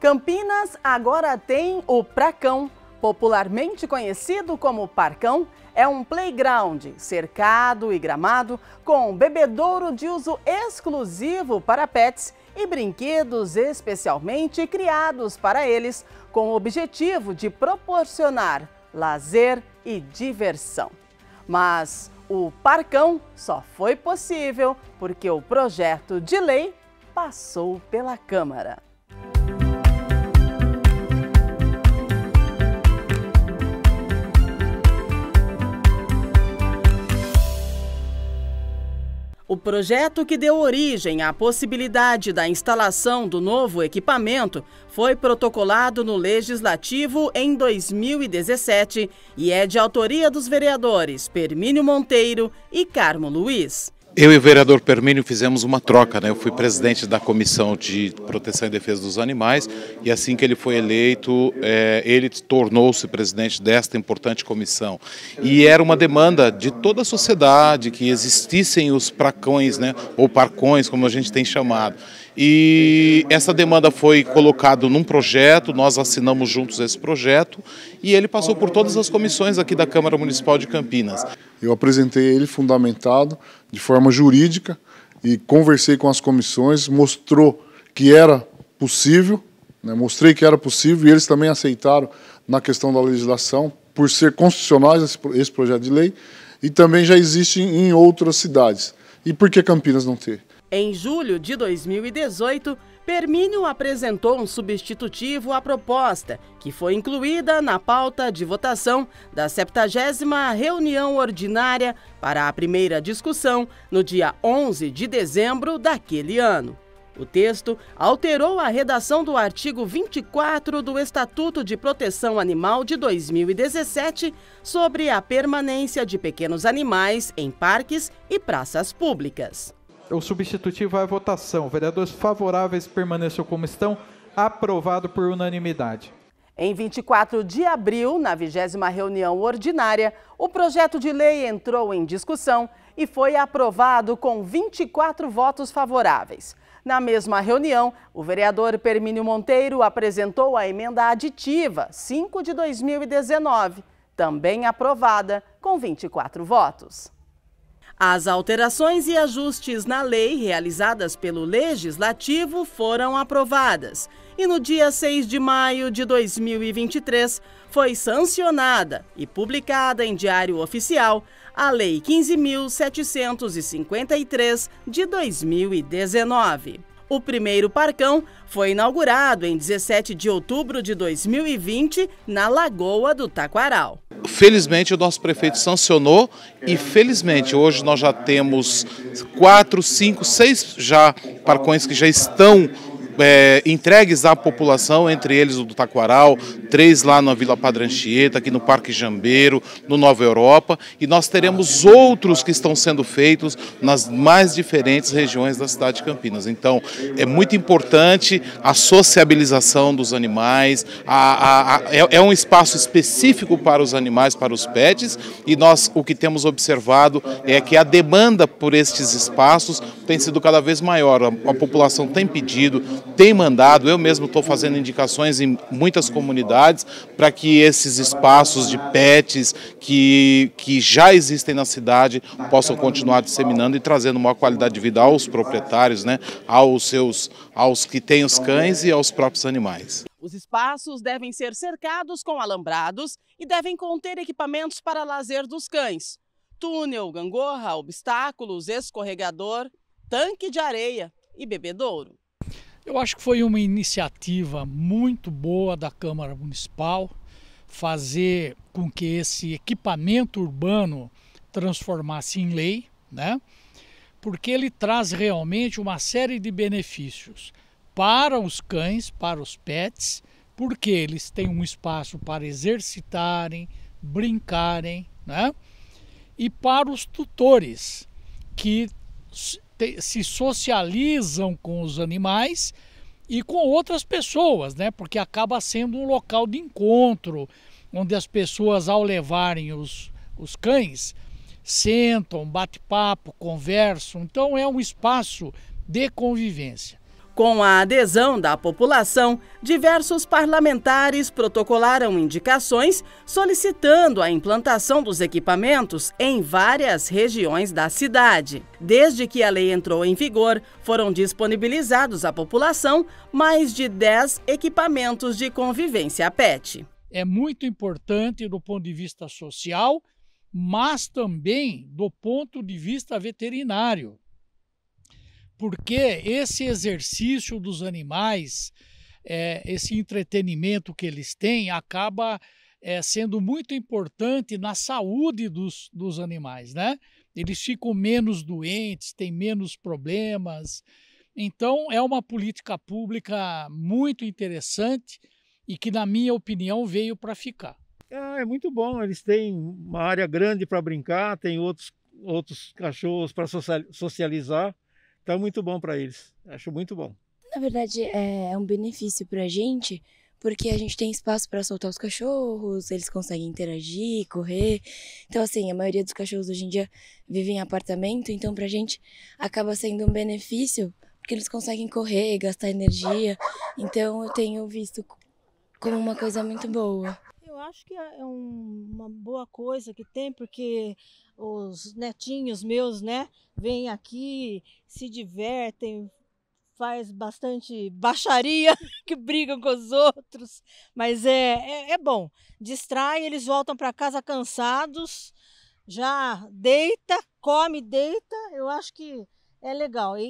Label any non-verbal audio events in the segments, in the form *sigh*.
Campinas agora tem o Pracão, popularmente conhecido como Parcão. É um playground cercado e gramado com bebedouro de uso exclusivo para pets e brinquedos especialmente criados para eles, com o objetivo de proporcionar lazer e diversão. Mas o Parcão só foi possível porque o projeto de lei passou pela Câmara. O projeto que deu origem à possibilidade da instalação do novo equipamento foi protocolado no Legislativo em 2017 e é de autoria dos vereadores Permínio Monteiro e Carmo Luiz. Eu e o vereador Permínio fizemos uma troca, né? Eu fui presidente da Comissão de Proteção e Defesa dos Animais e assim que ele foi eleito, é, ele tornou-se presidente desta importante comissão. E era uma demanda de toda a sociedade que existissem os pracões, né? Ou parcões, como a gente tem chamado. E essa demanda foi colocada num projeto, nós assinamos juntos esse projeto e ele passou por todas as comissões aqui da Câmara Municipal de Campinas. Eu apresentei ele fundamentado de forma jurídica e conversei com as comissões, mostrou que era possível, né, mostrei que era possível e eles também aceitaram na questão da legislação, por ser constitucionais esse projeto de lei, e também já existe em outras cidades. E por que Campinas não ter? Em julho de 2018, Permínio apresentou um substitutivo à proposta, que foi incluída na pauta de votação da 70 reunião ordinária para a primeira discussão no dia 11 de dezembro daquele ano. O texto alterou a redação do artigo 24 do Estatuto de Proteção Animal de 2017 sobre a permanência de pequenos animais em parques e praças públicas. O substitutivo à é votação. Vereadores favoráveis permaneçam como estão. Aprovado por unanimidade. Em 24 de abril, na vigésima reunião ordinária, o projeto de lei entrou em discussão e foi aprovado com 24 votos favoráveis. Na mesma reunião, o vereador Permínio Monteiro apresentou a emenda aditiva 5 de 2019, também aprovada com 24 votos. As alterações e ajustes na lei realizadas pelo Legislativo foram aprovadas e no dia 6 de maio de 2023 foi sancionada e publicada em Diário Oficial a Lei 15.753 de 2019. O primeiro parcão foi inaugurado em 17 de outubro de 2020 na Lagoa do Taquaral. Felizmente o nosso prefeito sancionou e felizmente hoje nós já temos quatro, cinco, seis já parcões que já estão é, entregues à população, entre eles o do Taquaral, três lá na Vila Padranchieta, aqui no Parque Jambeiro, no Nova Europa, e nós teremos outros que estão sendo feitos nas mais diferentes regiões da cidade de Campinas. Então, é muito importante a sociabilização dos animais, a, a, a, é, é um espaço específico para os animais, para os pets, e nós o que temos observado é que a demanda por estes espaços tem sido cada vez maior. A, a população tem pedido, tem mandado, eu mesmo estou fazendo indicações em muitas comunidades para que esses espaços de pets que, que já existem na cidade possam continuar disseminando e trazendo maior qualidade de vida aos proprietários, né, aos seus, aos que têm os cães e aos próprios animais. Os espaços devem ser cercados com alambrados e devem conter equipamentos para lazer dos cães. Túnel, gangorra, obstáculos, escorregador, tanque de areia e bebedouro. Eu acho que foi uma iniciativa muito boa da Câmara Municipal fazer com que esse equipamento urbano transformasse em lei, né? Porque ele traz realmente uma série de benefícios para os cães, para os pets, porque eles têm um espaço para exercitarem, brincarem, né? E para os tutores que te, se socializam com os animais e com outras pessoas, né? Porque acaba sendo um local de encontro, onde as pessoas, ao levarem os, os cães, sentam, bate papo, conversam. Então é um espaço de convivência. Com a adesão da população, diversos parlamentares protocolaram indicações solicitando a implantação dos equipamentos em várias regiões da cidade. Desde que a lei entrou em vigor, foram disponibilizados à população mais de 10 equipamentos de convivência PET. É muito importante do ponto de vista social, mas também do ponto de vista veterinário porque esse exercício dos animais, é, esse entretenimento que eles têm, acaba é, sendo muito importante na saúde dos, dos animais, né? Eles ficam menos doentes, têm menos problemas. Então, é uma política pública muito interessante e que, na minha opinião, veio para ficar. Ah, é muito bom. Eles têm uma área grande para brincar, tem outros, outros cachorros para socializar. Então muito bom para eles. Acho muito bom. Na verdade, é, é um benefício para a gente, porque a gente tem espaço para soltar os cachorros, eles conseguem interagir, correr. Então, assim, a maioria dos cachorros hoje em dia vivem em apartamento, então para a gente acaba sendo um benefício, porque eles conseguem correr, gastar energia. Então, eu tenho visto como uma coisa muito boa eu acho que é, é um, uma boa coisa que tem, porque os netinhos meus, né, vêm aqui, se divertem, faz bastante baixaria, *laughs* que brigam com os outros, mas é, é, é bom. Distrai, eles voltam para casa cansados, já deita, come, deita. Eu acho que é legal. E, e,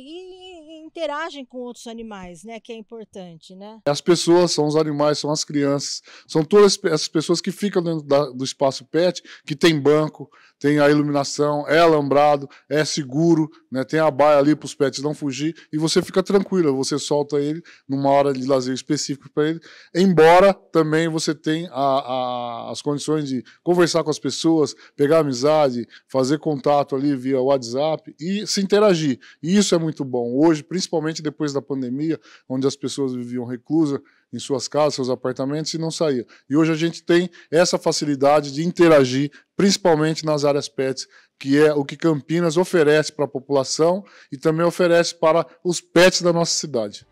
e, interagem com outros animais, né? Que é importante, né? As pessoas são os animais, são as crianças, são todas essas pessoas que ficam dentro da, do espaço pet, que tem banco, tem a iluminação, é alambrado, é seguro, né? Tem a baia ali para os pets não fugir e você fica tranquilo. Você solta ele numa hora de lazer específico para ele. Embora também você tenha a, as condições de conversar com as pessoas, pegar amizade, fazer contato ali via WhatsApp e se interagir. E isso é muito bom. Hoje, principalmente depois da pandemia, onde as pessoas viviam reclusa em suas casas, seus apartamentos e não saía. E hoje a gente tem essa facilidade de interagir, principalmente nas áreas PETs, que é o que Campinas oferece para a população e também oferece para os PETs da nossa cidade.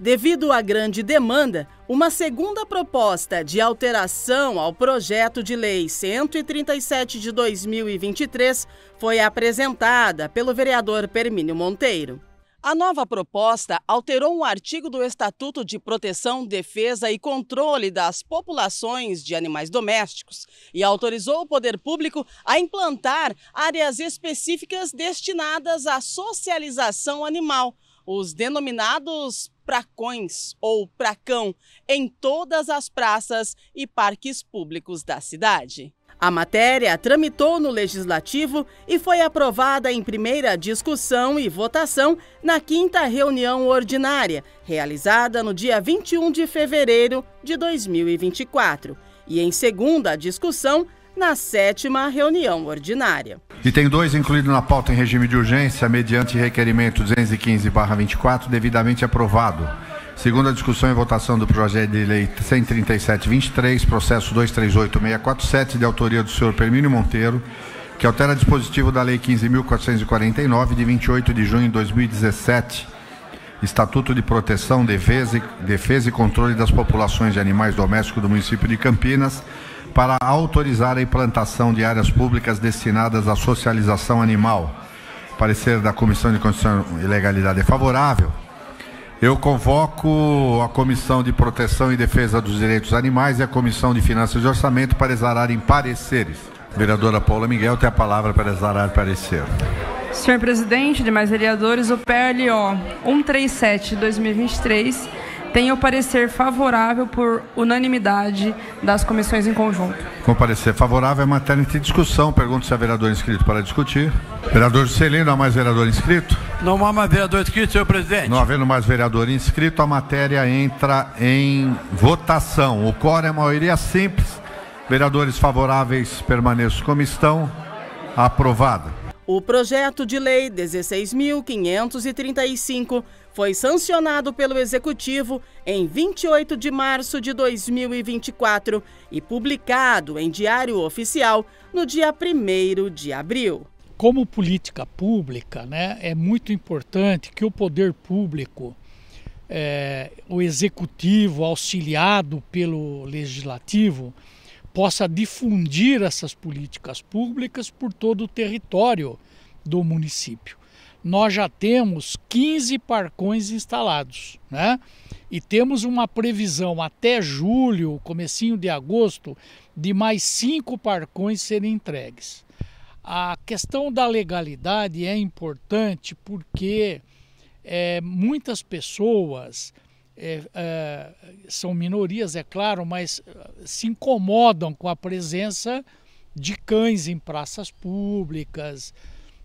Devido à grande demanda, uma segunda proposta de alteração ao projeto de lei 137 de 2023 foi apresentada pelo vereador Permínio Monteiro. A nova proposta alterou um artigo do Estatuto de Proteção, Defesa e Controle das Populações de Animais Domésticos e autorizou o poder público a implantar áreas específicas destinadas à socialização animal, os denominados pracões ou pracão em todas as praças e parques públicos da cidade. A matéria tramitou no Legislativo e foi aprovada em primeira discussão e votação na quinta reunião ordinária, realizada no dia 21 de fevereiro de 2024, e em segunda discussão na sétima reunião ordinária. Item 2, incluído na pauta em regime de urgência, mediante requerimento 215-24, devidamente aprovado. Segunda discussão e votação do projeto de lei 137-23, processo 238647, de autoria do senhor Permínio Monteiro, que altera dispositivo da lei 15.449, de 28 de junho de 2017, Estatuto de Proteção, Defesa e Controle das Populações de Animais Domésticos do município de Campinas, para autorizar a implantação de áreas públicas destinadas à socialização animal. Parecer da Comissão de Constituição e Legalidade é favorável. Eu convoco a Comissão de Proteção e Defesa dos Direitos Animais e a Comissão de Finanças e Orçamento para exararem pareceres. Vereadora Paula Miguel tem a palavra para exarar parecer. Senhor presidente, demais vereadores, o PLO 137-2023 tenho o parecer favorável por unanimidade das comissões em conjunto. Com parecer favorável, é matéria em discussão. Pergunto se há vereador inscrito para discutir. Vereador Celino, há mais vereador inscrito? Não há mais vereador inscrito, senhor presidente. Não havendo mais vereador inscrito, a matéria entra em votação. O quórum é maioria simples. Vereadores favoráveis permaneçam como estão. Aprovada. O projeto de lei 16.535 foi sancionado pelo Executivo em 28 de março de 2024 e publicado em Diário Oficial no dia 1 de abril. Como política pública, né, é muito importante que o poder público, é, o executivo auxiliado pelo legislativo, possa difundir essas políticas públicas por todo o território do município. Nós já temos 15 parcões instalados, né? E temos uma previsão até julho, comecinho de agosto, de mais cinco parcões serem entregues. A questão da legalidade é importante porque é, muitas pessoas é, é, são minorias, é claro, mas ah, se incomodam com a presença de cães em praças públicas,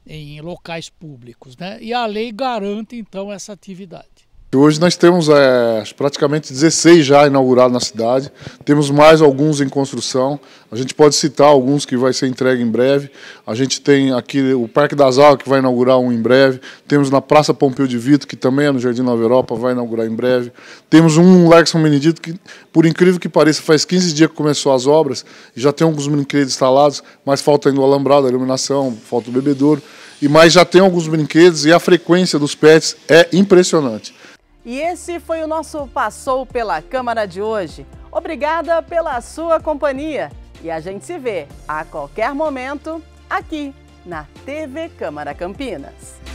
em locais públicos. Né? E a lei garante, então, essa atividade. Hoje nós temos é, praticamente 16 já inaugurados na cidade, temos mais alguns em construção, a gente pode citar alguns que vai ser entregue em breve, a gente tem aqui o Parque das Águas que vai inaugurar um em breve, temos na Praça Pompeu de Vito, que também é no Jardim Nova Europa, vai inaugurar em breve, temos um Largo Benedito que, por incrível que pareça, faz 15 dias que começou as obras, e já tem alguns brinquedos instalados, mas falta ainda o alambrado, a iluminação, falta o bebedouro, e mas já tem alguns brinquedos e a frequência dos pets é impressionante. E esse foi o nosso Passou pela Câmara de hoje. Obrigada pela sua companhia e a gente se vê a qualquer momento aqui na TV Câmara Campinas.